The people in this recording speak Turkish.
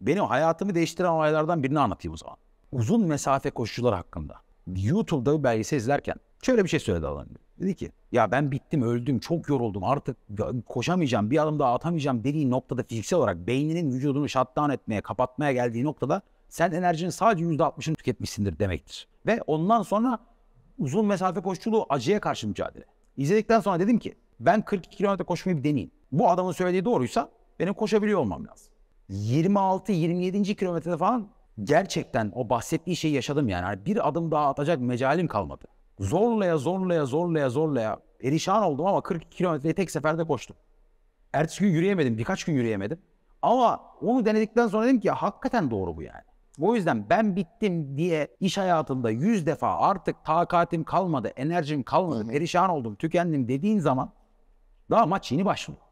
Benim hayatımı değiştiren olaylardan birini anlatayım o zaman. Uzun mesafe koşucular hakkında. YouTube'da bir belgesel izlerken şöyle bir şey söyledi adam. Dedi ki ya ben bittim öldüm çok yoruldum artık koşamayacağım bir adım daha atamayacağım dediği noktada fiziksel olarak beyninin vücudunu shutdown etmeye kapatmaya geldiği noktada sen enerjinin sadece %60'ını tüketmişsindir demektir. Ve ondan sonra uzun mesafe koşuculuğu acıya karşı mücadele. İzledikten sonra dedim ki ben 42 kilometre koşmayı bir deneyeyim. Bu adamın söylediği doğruysa benim koşabiliyor olmam lazım. 26-27. kilometrede falan gerçekten o bahsettiği şeyi yaşadım yani. yani. Bir adım daha atacak mecalim kalmadı. Zorlaya zorlaya zorlaya zorlaya erişan oldum ama 40 kilometreyi tek seferde koştum. Ertesi gün yürüyemedim. Birkaç gün yürüyemedim. Ama onu denedikten sonra dedim ki hakikaten doğru bu yani. O yüzden ben bittim diye iş hayatında yüz defa artık takatim kalmadı, enerjim kalmadı, perişan oldum, tükendim dediğin zaman daha maç yeni başlıyor.